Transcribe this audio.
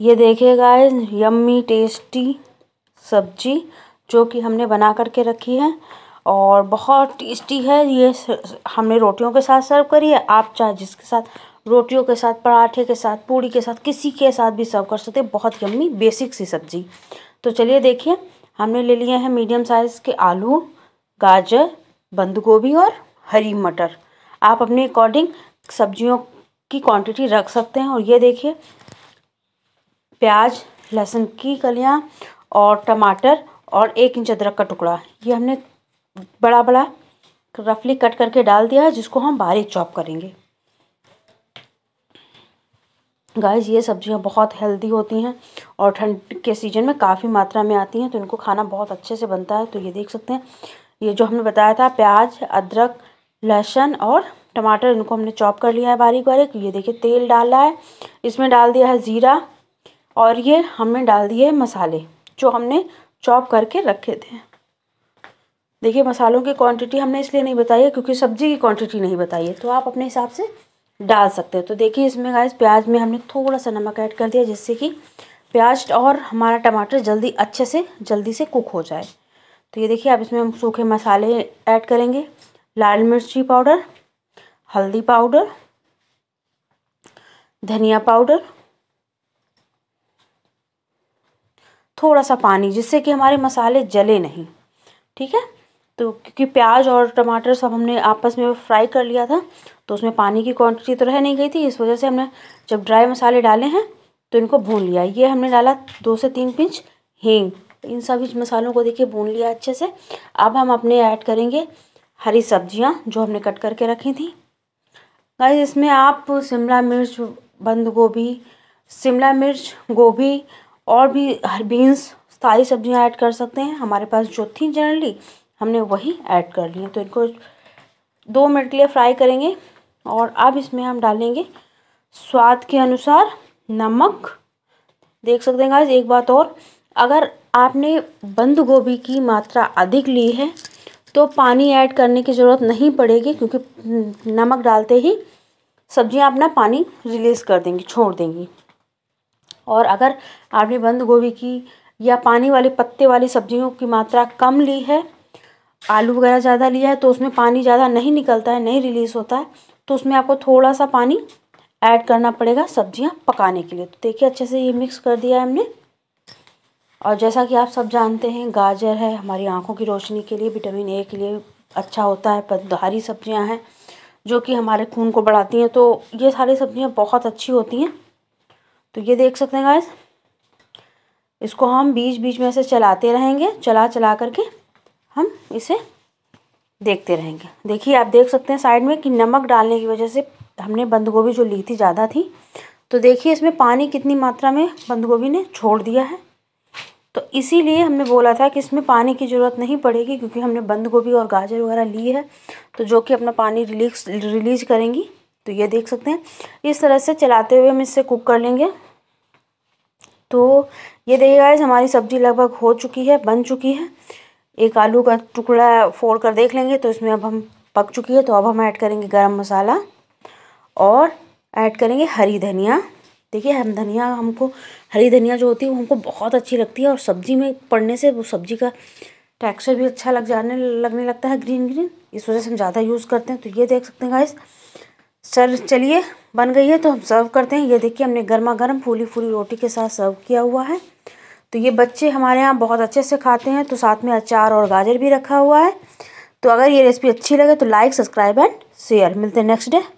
ये देखिए guys yummy tasty सब्जी जो कि हमने बना करके रखी है और बहुत टेस्टी है ये हमने रोटियों के साथ सर्व करी है आप चाहे जिसके साथ रोटियों के साथ पराठे के साथ पूड़ी के साथ किसी के साथ भी सर्व कर सकते हैं बहुत यम्मी बेसिक सी सब्जी तो चलिए देखिए हमने ले लिए हैं मीडियम साइज़ के आलू गाजर बंद गोभी और हरी मटर आप अपने अकॉर्डिंग सब्जियों की क्वांटिटी रख सकते हैं और ये देखिए प्याज लहसुन की कलियाँ और टमाटर और एक इंच अदरक का टुकड़ा ये हमने बड़ा बड़ा रफली कट करके डाल दिया है जिसको हम बारीक चॉप करेंगे गाइस ये सब्जियां बहुत हेल्दी होती हैं और ठंड के सीज़न में काफ़ी मात्रा में आती हैं तो इनको खाना बहुत अच्छे से बनता है तो ये देख सकते हैं ये जो हमने बताया था प्याज अदरक लहसुन और टमाटर इनको हमने चॉप कर लिया है बारीक बारीक ये देखिए तेल डाला है इसमें डाल दिया है ज़ीरा और ये हमने डाल दिए मसाले जो हमने चॉप करके रखे थे देखिए मसालों की क्वांटिटी हमने इसलिए नहीं बताई है क्योंकि सब्ज़ी की क्वांटिटी नहीं बताई है तो आप अपने हिसाब से डाल सकते हो तो देखिए इसमें गाइस प्याज में हमने थोड़ा सा नमक ऐड कर दिया जिससे कि प्याज और हमारा टमाटर जल्दी अच्छे से जल्दी से कुक हो जाए तो ये देखिए अब इसमें हम सूखे मसाले ऐड करेंगे लाल मिर्ची पाउडर हल्दी पाउडर धनिया पाउडर थोड़ा सा पानी जिससे कि हमारे मसाले जले नहीं ठीक है तो क्योंकि प्याज और टमाटर सब हमने आपस में फ्राई कर लिया था तो उसमें पानी की क्वांटिटी तो रह नहीं गई थी इस वजह से हमने जब ड्राई मसाले डाले हैं तो इनको भून लिया ये हमने डाला दो से तीन पिंच हींग इन सभी मसालों को देखिए भून लिया अच्छे से अब हम अपने ऐड करेंगे हरी सब्जियाँ जो हमने कट करके रखी थी गाइस इसमें आप शिमला मिर्च बंद गोभी शिमला मिर्च गोभी और भी हर बीन्स सारी सब्ज़ियाँ ऐड कर सकते हैं हमारे पास जो थी जनरली हमने वही ऐड कर ली तो इनको दो मिनट के लिए फ्राई करेंगे और अब इसमें हम डालेंगे स्वाद के अनुसार नमक देख सकते हैं गाइस एक बात और अगर आपने बंद गोभी की मात्रा अधिक ली है तो पानी ऐड करने की ज़रूरत नहीं पड़ेगी क्योंकि नमक डालते ही सब्जियां अपना पानी रिलीज़ कर देंगी छोड़ देंगी और अगर आपने बंद गोभी की या पानी वाले पत्ते वाली सब्जियों की मात्रा कम ली है आलू वगैरह ज़्यादा लिया है तो उसमें पानी ज़्यादा नहीं निकलता है नहीं रिलीज़ होता है तो उसमें आपको थोड़ा सा पानी ऐड करना पड़ेगा सब्ज़ियाँ पकाने के लिए तो देखिए अच्छे से ये मिक्स कर दिया है हमने और जैसा कि आप सब जानते हैं गाजर है हमारी आँखों की रोशनी के लिए विटामिन ए के लिए अच्छा होता है पदहारी सब्ज़ियाँ हैं जो कि हमारे खून को बढ़ाती हैं तो ये सारी सब्ज़ियाँ बहुत अच्छी होती हैं तो ये देख सकते हैं गाइस इसको हम बीच बीच में ऐसे चलाते रहेंगे चला चला करके हम इसे देखते रहेंगे देखिए आप देख सकते हैं साइड में कि नमक डालने की वजह से हमने बंद गोभी जो ली थी ज़्यादा थी तो देखिए इसमें पानी कितनी मात्रा में बंद गोभी ने छोड़ दिया है तो इसीलिए हमने बोला था कि इसमें पानी की ज़रूरत नहीं पड़ेगी क्योंकि हमने बंद गोभी और गाजर वगैरह ली है तो जो कि अपना पानी रिलीज रिलीज करेंगी तो ये देख सकते हैं इस तरह से चलाते हुए हम इससे कुक कर लेंगे तो ये देखिए गाइस हमारी सब्जी लगभग हो चुकी है बन चुकी है एक आलू का टुकड़ा फोड़ कर देख लेंगे तो इसमें अब हम पक चुकी है तो अब हम ऐड करेंगे गरम मसाला और ऐड करेंगे हरी धनिया देखिए हम धनिया हमको हरी धनिया जो होती है वो हमको बहुत अच्छी लगती है और सब्जी में पड़ने से वो सब्जी का टेक्सचर भी अच्छा लग जाने लगने लगता है ग्रीन ग्रीन इस वजह से हम ज़्यादा यूज़ करते हैं तो ये देख सकते हैं गाइस सर चलिए बन गई है तो हम सर्व करते हैं ये देखिए हमने गर्मा गर्म फूली फूली रोटी के साथ सर्व किया हुआ है तो ये बच्चे हमारे यहाँ बहुत अच्छे से खाते हैं तो साथ में अचार और गाजर भी रखा हुआ है तो अगर ये रेसिपी अच्छी लगे तो लाइक सब्सक्राइब एंड शेयर मिलते हैं नेक्स्ट डे